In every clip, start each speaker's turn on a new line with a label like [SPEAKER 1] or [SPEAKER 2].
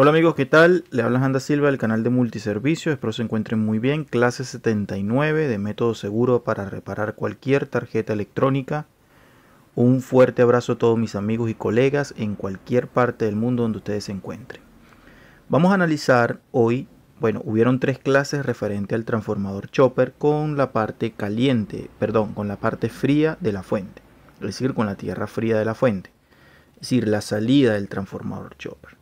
[SPEAKER 1] Hola amigos, ¿qué tal? Le habla Anda Silva del canal de Multiservicios, espero se encuentren muy bien. Clase 79 de método seguro para reparar cualquier tarjeta electrónica. Un fuerte abrazo a todos mis amigos y colegas en cualquier parte del mundo donde ustedes se encuentren. Vamos a analizar hoy, bueno, hubieron tres clases referente al transformador chopper con la parte caliente, perdón, con la parte fría de la fuente, es decir, con la tierra fría de la fuente, es decir, la salida del transformador chopper.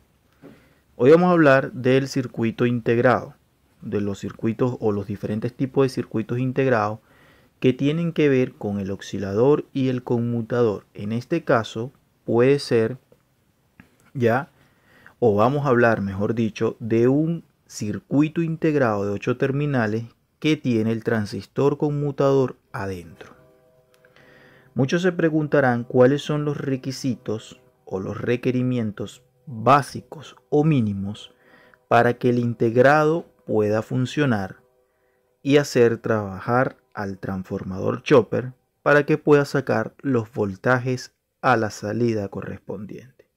[SPEAKER 1] Hoy vamos a hablar del circuito integrado, de los circuitos o los diferentes tipos de circuitos integrados que tienen que ver con el oscilador y el conmutador. En este caso puede ser ya, o vamos a hablar mejor dicho, de un circuito integrado de 8 terminales que tiene el transistor conmutador adentro. Muchos se preguntarán cuáles son los requisitos o los requerimientos básicos o mínimos para que el integrado pueda funcionar y hacer trabajar al transformador chopper para que pueda sacar los voltajes a la salida correspondiente.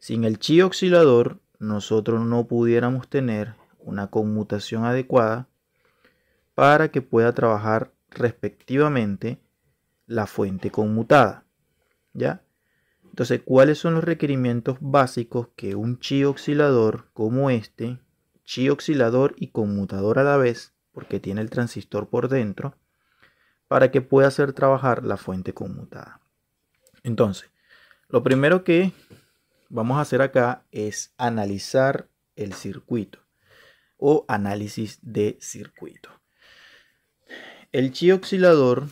[SPEAKER 1] Sin el chi oscilador nosotros no pudiéramos tener una conmutación adecuada para que pueda trabajar respectivamente la fuente conmutada. ¿Ya? Entonces, ¿cuáles son los requerimientos básicos que un chi oscilador como este, chi oscilador y conmutador a la vez, porque tiene el transistor por dentro, para que pueda hacer trabajar la fuente conmutada? Entonces, lo primero que vamos a hacer acá es analizar el circuito o análisis de circuito. El chi oscilador,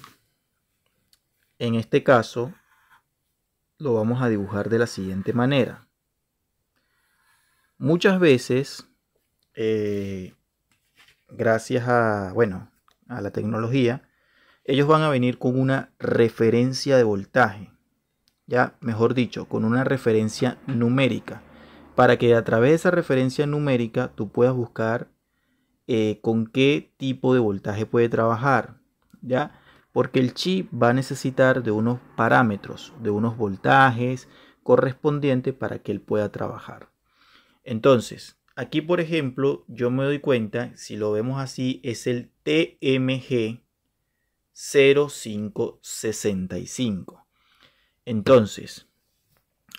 [SPEAKER 1] en este caso, lo vamos a dibujar de la siguiente manera. Muchas veces, eh, gracias a, bueno, a la tecnología, ellos van a venir con una referencia de voltaje, ya mejor dicho, con una referencia numérica, para que a través de esa referencia numérica tú puedas buscar eh, con qué tipo de voltaje puede trabajar, ya porque el chip va a necesitar de unos parámetros, de unos voltajes correspondientes para que él pueda trabajar. Entonces, aquí por ejemplo, yo me doy cuenta, si lo vemos así, es el TMG 0565. Entonces,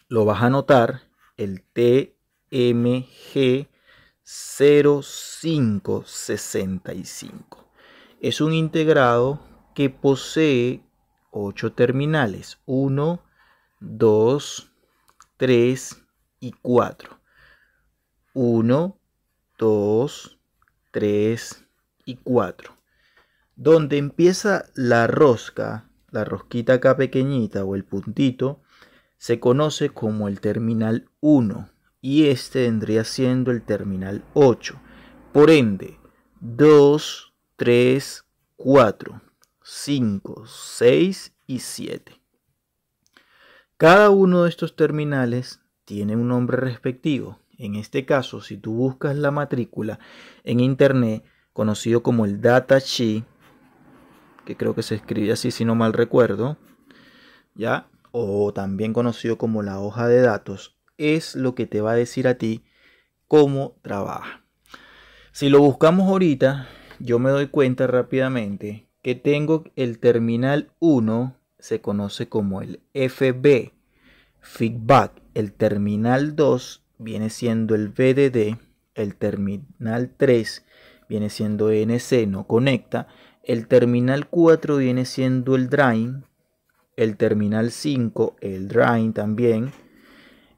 [SPEAKER 1] lo vas a notar, el TMG 0565. Es un integrado que posee ocho terminales, 1, 2, 3 y 4. 1, 2, 3 y 4. Donde empieza la rosca, la rosquita acá pequeñita o el puntito, se conoce como el terminal 1 y este vendría siendo el terminal 8. Por ende, 2, 3, 4 5, 6 y 7. Cada uno de estos terminales tiene un nombre respectivo. En este caso, si tú buscas la matrícula en internet, conocido como el data sheet, que creo que se escribe así si no mal recuerdo, ¿ya? O también conocido como la hoja de datos, es lo que te va a decir a ti cómo trabaja. Si lo buscamos ahorita, yo me doy cuenta rápidamente que tengo el terminal 1 se conoce como el FB, feedback. El terminal 2 viene siendo el VDD, el terminal 3 viene siendo e NC, no conecta. El terminal 4 viene siendo el drain, el terminal 5 el drain también.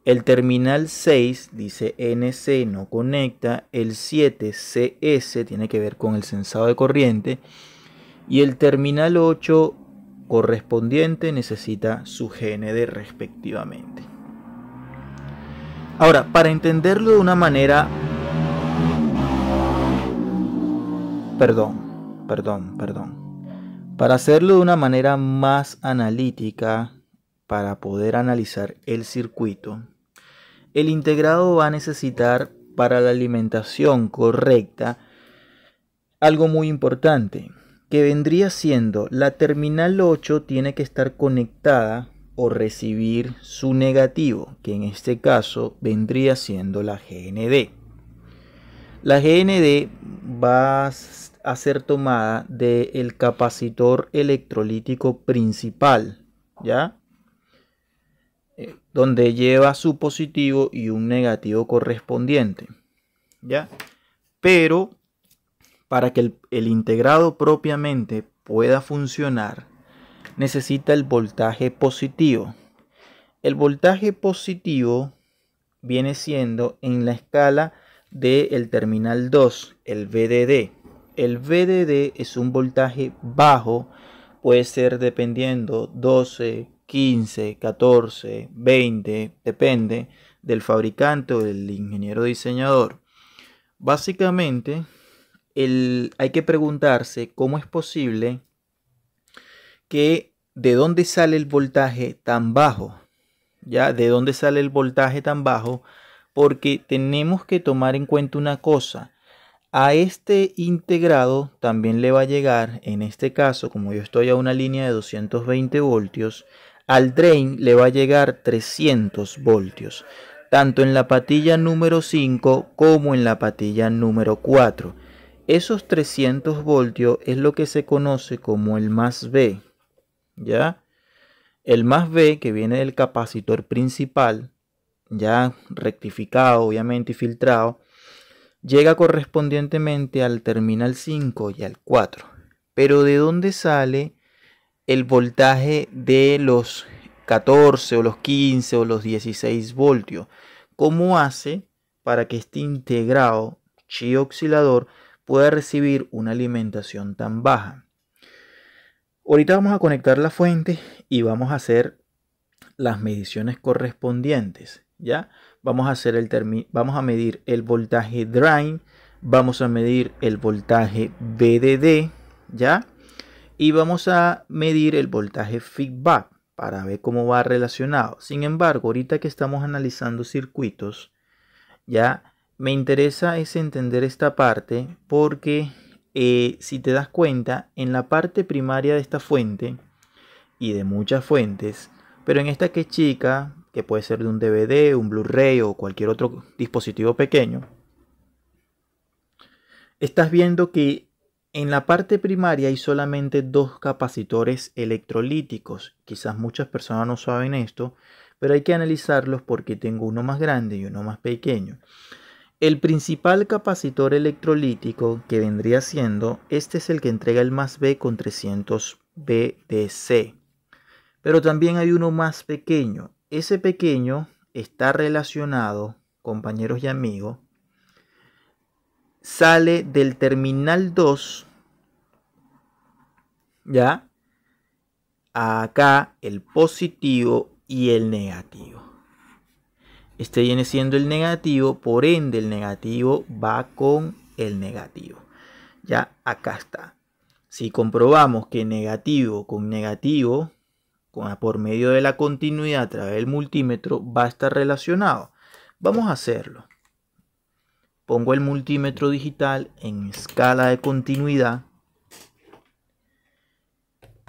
[SPEAKER 1] El terminal 6 dice e NC no conecta, el 7 CS tiene que ver con el sensado de corriente y el terminal 8 correspondiente necesita su GND respectivamente. Ahora, para entenderlo de una manera... Perdón, perdón, perdón. Para hacerlo de una manera más analítica, para poder analizar el circuito, el integrado va a necesitar para la alimentación correcta algo muy importante, que vendría siendo la terminal 8 tiene que estar conectada o recibir su negativo, que en este caso vendría siendo la GND. La GND va a ser tomada del capacitor electrolítico principal, ¿ya? Eh, donde lleva su positivo y un negativo correspondiente, ¿ya? Pero para que el, integrado propiamente pueda funcionar, necesita el voltaje positivo. El voltaje positivo viene siendo en la escala del terminal 2, el VDD. El VDD es un voltaje bajo, puede ser dependiendo 12, 15, 14, 20, depende del fabricante o del ingeniero diseñador. Básicamente hay que preguntarse cómo es posible que de dónde sale el voltaje tan bajo. ¿Ya? ¿De dónde sale el voltaje tan bajo? Porque tenemos que tomar en cuenta una cosa. A este integrado también le va a llegar, en este caso, como yo estoy a una línea de 220 voltios, al drain le va a llegar 300 voltios, tanto en la patilla número 5 como en la patilla número 4. Esos 300 voltios es lo que se conoce como el más B. ¿Ya? El más B que viene del capacitor principal, ya rectificado obviamente y filtrado, llega correspondientemente al terminal 5 y al 4. Pero ¿de dónde sale el voltaje de los 14 o los 15 o los 16 voltios? ¿Cómo hace para que este integrado chi oxilador pueda recibir una alimentación tan baja. Ahorita vamos a conectar la fuente y vamos a hacer las mediciones correspondientes. ¿ya? Vamos, a hacer el vamos a medir el voltaje drain, vamos a medir el voltaje BDD, ¿ya? Y vamos a medir el voltaje feedback para ver cómo va relacionado. Sin embargo, ahorita que estamos analizando circuitos, ya me interesa es entender esta parte porque eh, si te das cuenta, en la parte primaria de esta fuente y de muchas fuentes, pero en esta que es chica, que puede ser de un DVD, un Blu-ray o cualquier otro dispositivo pequeño, estás viendo que en la parte primaria hay solamente dos capacitores electrolíticos. Quizás muchas personas no saben esto, pero hay que analizarlos porque tengo uno más grande y uno más pequeño. El principal capacitor electrolítico que vendría siendo, este es el que entrega el más B con 300 BDC. Pero también hay uno más pequeño. Ese pequeño está relacionado, compañeros y amigos, sale del terminal 2, ¿ya? Acá el positivo y el negativo. Este viene siendo el negativo, por ende el negativo va con el negativo. Ya acá está. Si comprobamos que negativo con negativo, por medio de la continuidad a través del multímetro, va a estar relacionado. Vamos a hacerlo. Pongo el multímetro digital en escala de continuidad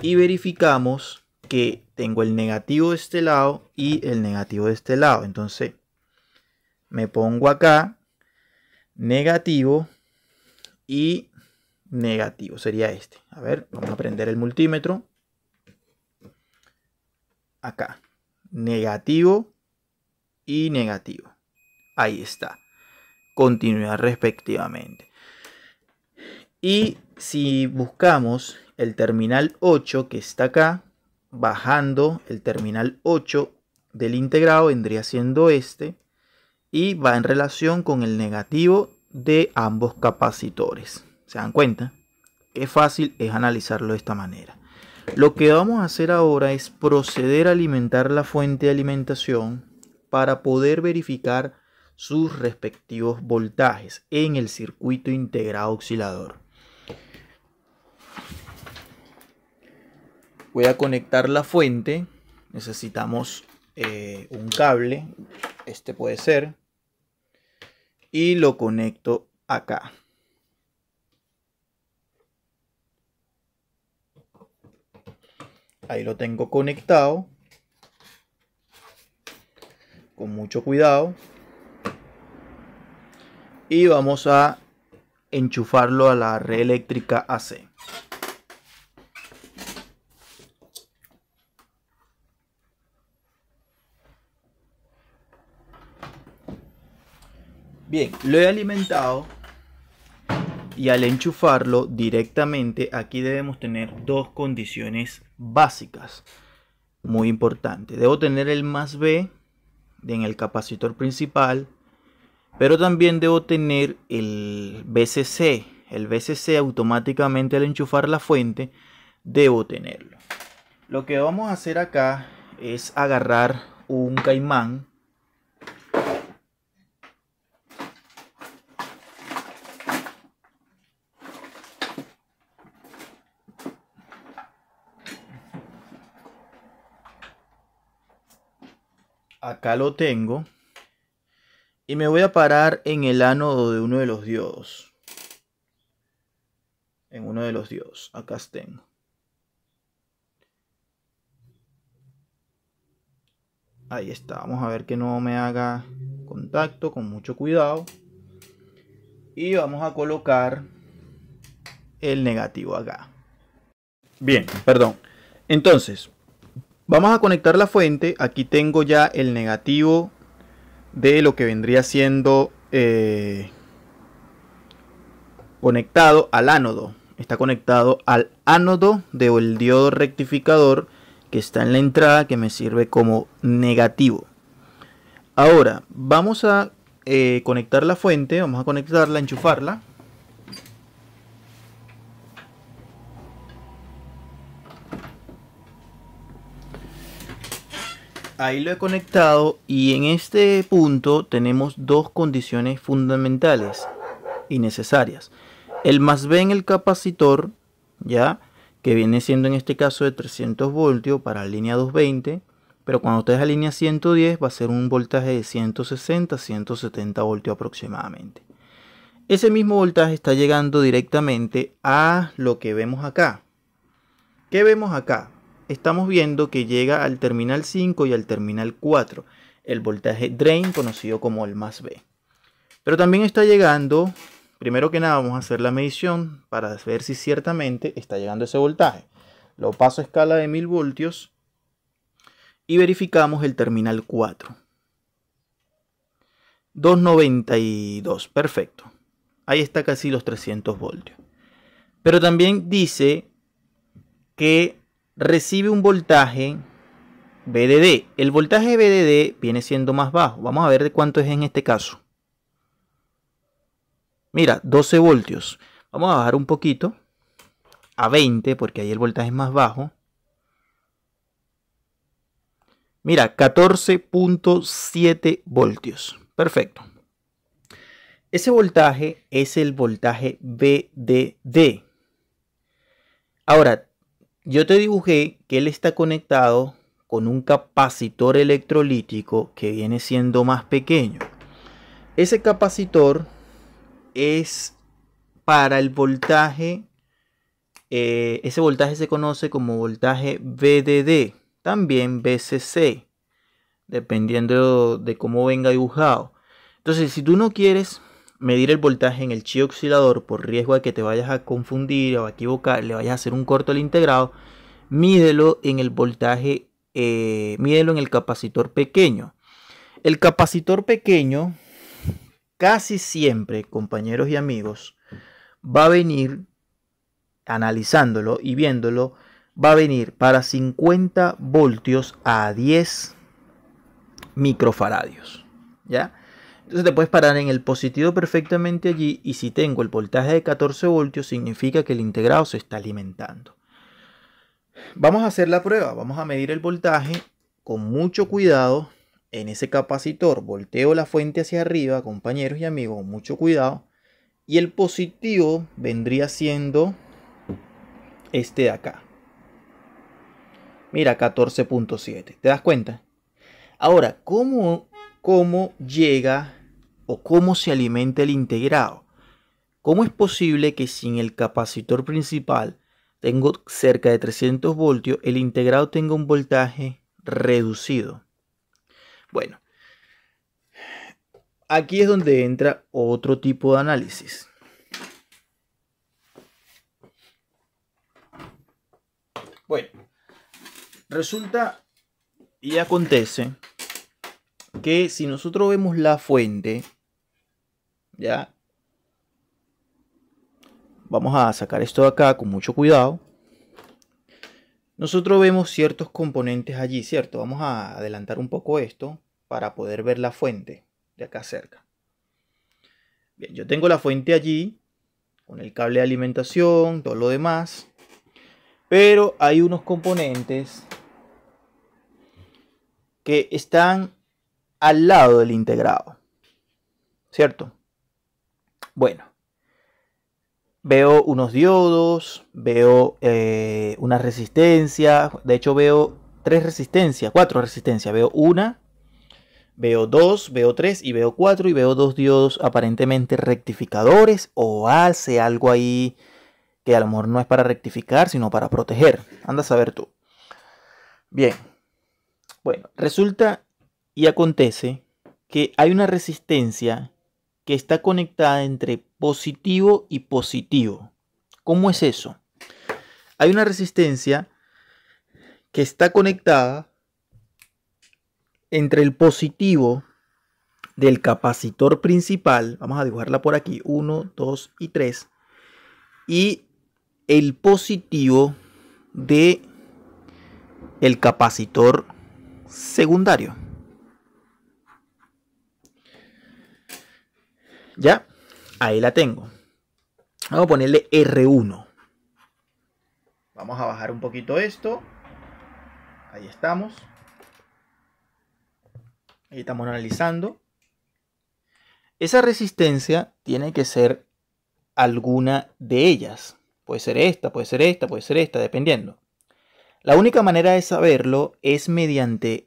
[SPEAKER 1] y verificamos que tengo el negativo de este lado y el negativo de este lado. Entonces, me pongo acá, negativo y negativo, sería este. A ver, vamos a prender el multímetro. Acá, negativo y negativo. Ahí está. Continuidad respectivamente. Y si buscamos el terminal 8 que está acá, bajando el terminal 8 del integrado, vendría siendo este y va en relación con el negativo de ambos capacitores. ¿Se dan cuenta? qué fácil, es analizarlo de esta manera. Lo que vamos a hacer ahora es proceder a alimentar la fuente de alimentación para poder verificar sus respectivos voltajes en el circuito integrado oscilador. Voy a conectar la fuente. Necesitamos eh, un cable. Este puede ser y lo conecto acá. Ahí lo tengo conectado. Con mucho cuidado. Y vamos a enchufarlo a la red eléctrica AC. Bien, lo he alimentado y al enchufarlo directamente aquí debemos tener dos condiciones básicas muy importantes. Debo tener el más B en el capacitor principal, pero también debo tener el BCC. El BCC automáticamente al enchufar la fuente debo tenerlo. Lo que vamos a hacer acá es agarrar un caimán Acá lo tengo. Y me voy a parar en el ánodo de uno de los diodos. En uno de los diodos. Acá tengo. Ahí está. Vamos a ver que no me haga contacto con mucho cuidado. Y vamos a colocar el negativo acá. Bien, perdón. Entonces, Vamos a conectar la fuente. Aquí tengo ya el negativo de lo que vendría siendo eh, conectado al ánodo. Está conectado al ánodo del diodo rectificador que está en la entrada que me sirve como negativo. Ahora, vamos a eh, conectar la fuente, vamos a conectarla, enchufarla. Ahí lo he conectado y en este punto tenemos dos condiciones fundamentales y necesarias. El más B en el capacitor, ya que viene siendo en este caso de 300 voltios para la línea 220, pero cuando usted es a línea 110 va a ser un voltaje de 160-170 voltios aproximadamente. Ese mismo voltaje está llegando directamente a lo que vemos acá. ¿Qué vemos acá? estamos viendo que llega al terminal 5 y al terminal 4, el voltaje drain conocido como el más B. Pero también está llegando, primero que nada vamos a hacer la medición para ver si ciertamente está llegando ese voltaje. Lo paso a escala de 1000 voltios y verificamos el terminal 4. 292, perfecto. Ahí está casi los 300 voltios. Pero también dice que recibe un voltaje BDD. El voltaje BDD viene siendo más bajo. Vamos a ver de cuánto es en este caso. Mira, 12 voltios. Vamos a bajar un poquito a 20 porque ahí el voltaje es más bajo. Mira, 14.7 voltios. Perfecto. Ese voltaje es el voltaje BDD. Ahora, yo te dibujé que él está conectado con un capacitor electrolítico que viene siendo más pequeño. Ese capacitor es para el voltaje, eh, ese voltaje se conoce como voltaje VDD, también VCC, dependiendo de cómo venga dibujado. Entonces, si tú no quieres medir el voltaje en el chi oxidador por riesgo de que te vayas a confundir o a equivocar, le vayas a hacer un corto al integrado, mídelo en el voltaje, eh, mídelo en el capacitor pequeño. El capacitor pequeño casi siempre, compañeros y amigos, va a venir analizándolo y viéndolo, va a venir para 50 voltios a 10 microfaradios, ¿ya? Entonces te puedes parar en el positivo perfectamente allí y si tengo el voltaje de 14 voltios significa que el integrado se está alimentando. Vamos a hacer la prueba, vamos a medir el voltaje con mucho cuidado en ese capacitor. Volteo la fuente hacia arriba, compañeros y amigos, mucho cuidado. Y el positivo vendría siendo este de acá. Mira, 14.7. ¿Te das cuenta? Ahora, ¿cómo, ¿cómo llega o cómo se alimenta el integrado. ¿Cómo es posible que sin el capacitor principal tengo cerca de 300 voltios, el integrado tenga un voltaje reducido? Bueno, aquí es donde entra otro tipo de análisis. Bueno, resulta y acontece que si nosotros vemos la fuente ya. Vamos a sacar esto de acá con mucho cuidado. Nosotros vemos ciertos componentes allí, ¿cierto? Vamos a adelantar un poco esto para poder ver la fuente de acá cerca. Bien, yo tengo la fuente allí, con el cable de alimentación, todo lo demás. Pero hay unos componentes que están al lado del integrado. ¿Cierto? Bueno, veo unos diodos, veo eh, una resistencia, de hecho veo tres resistencias, cuatro resistencias, veo una, veo dos, veo tres y veo cuatro y veo dos diodos aparentemente rectificadores o hace algo ahí que a lo mejor no es para rectificar, sino para proteger. Anda a saber tú. Bien. Bueno, resulta y acontece que hay una resistencia que está conectada entre positivo y positivo. ¿Cómo es eso? Hay una resistencia que está conectada entre el positivo del capacitor principal, vamos a dibujarla por aquí, 1, 2 y 3, y el positivo de el capacitor secundario. ¿Ya? Ahí la tengo. Vamos a ponerle R1. Vamos a bajar un poquito esto. Ahí estamos. Ahí estamos analizando. Esa resistencia tiene que ser alguna de ellas. Puede ser esta, puede ser esta, puede ser esta, dependiendo. La única manera de saberlo es mediante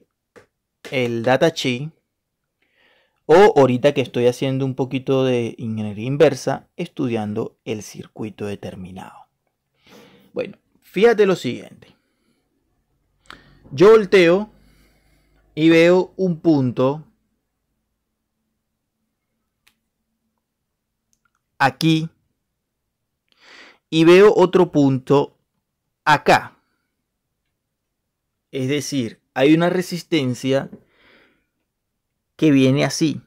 [SPEAKER 1] el datasheet o ahorita que estoy haciendo un poquito de ingeniería inversa, estudiando el circuito determinado. Bueno, fíjate lo siguiente. Yo volteo y veo un punto aquí y veo otro punto acá. Es decir, hay una resistencia que viene así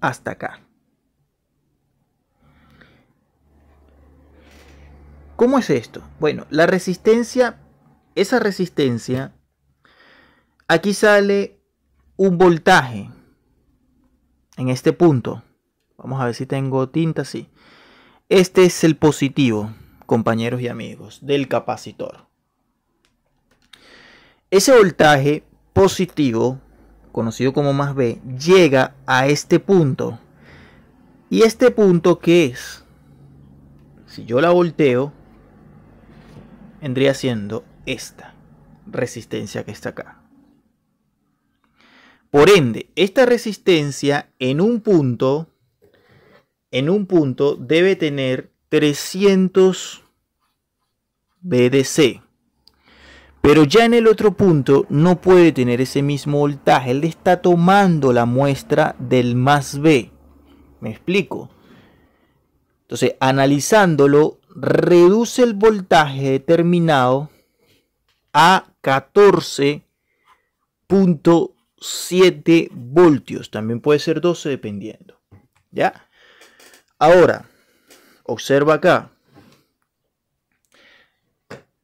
[SPEAKER 1] hasta acá. ¿Cómo es esto? Bueno, la resistencia, esa resistencia, aquí sale un voltaje en este punto. Vamos a ver si tengo tinta, sí Este es el positivo, compañeros y amigos, del capacitor. Ese voltaje positivo, conocido como más B, llega a este punto. ¿Y este punto que es? Si yo la volteo, vendría siendo esta resistencia que está acá. Por ende, esta resistencia en un punto, en un punto debe tener 300 BDC. Pero ya en el otro punto no puede tener ese mismo voltaje. Él está tomando la muestra del más B. ¿Me explico? Entonces, analizándolo, reduce el voltaje determinado a 14.7 voltios. También puede ser 12 dependiendo. ¿Ya? Ahora, observa acá.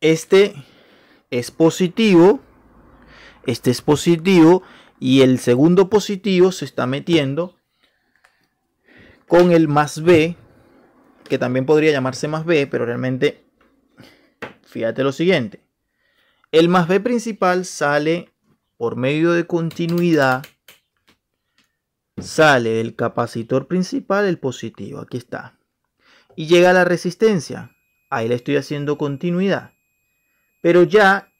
[SPEAKER 1] Este es positivo, este es positivo y el segundo positivo se está metiendo con el más B, que también podría llamarse más B, pero realmente fíjate lo siguiente. El más B principal sale por medio de continuidad, sale del capacitor principal el positivo, aquí está. Y llega a la resistencia, ahí le estoy haciendo continuidad. Pero ya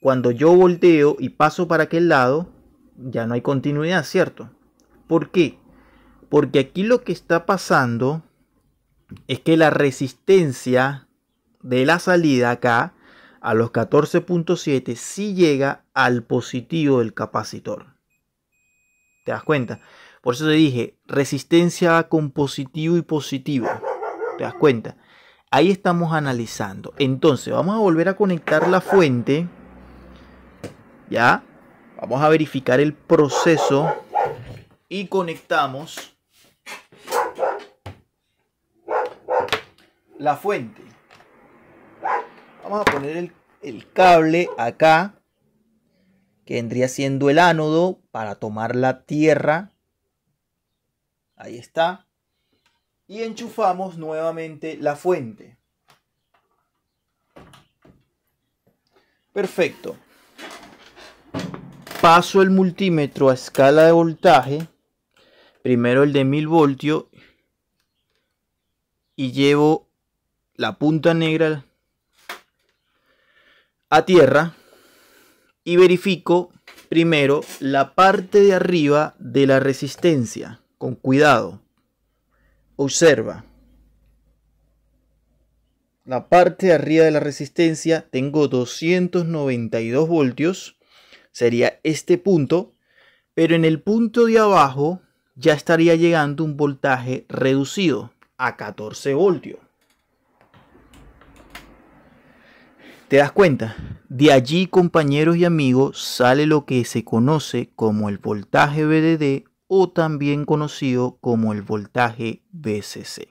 [SPEAKER 1] cuando yo volteo y paso para aquel lado, ya no hay continuidad, ¿cierto? ¿Por qué? Porque aquí lo que está pasando es que la resistencia de la salida acá a los 14.7 sí llega al positivo del capacitor. ¿Te das cuenta? Por eso te dije, resistencia con positivo y positivo. ¿Te das cuenta? Ahí estamos analizando. Entonces, vamos a volver a conectar la fuente. ¿Ya? Vamos a verificar el proceso. Y conectamos la fuente. Vamos a poner el, cable acá. Que vendría siendo el ánodo para tomar la tierra. Ahí está y enchufamos nuevamente la fuente. Perfecto. Paso el multímetro a escala de voltaje, primero el de 1000 voltios y llevo la punta negra a tierra y verifico primero la parte de arriba de la resistencia con cuidado Observa. La parte de arriba de la resistencia tengo 292 voltios. Sería este punto. Pero en el punto de abajo ya estaría llegando un voltaje reducido a 14 voltios. ¿Te das cuenta? De allí, compañeros y amigos, sale lo que se conoce como el voltaje BDD o también conocido como el voltaje VCC,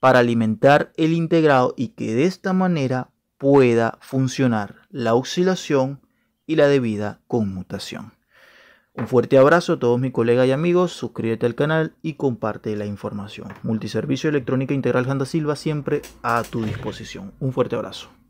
[SPEAKER 1] para alimentar el integrado y que de esta manera pueda funcionar la oscilación y la debida conmutación. Un fuerte abrazo a todos mis colegas y amigos, suscríbete al canal y comparte la información. Multiservicio Electrónica Integral Janda Silva siempre a tu disposición. Un fuerte abrazo.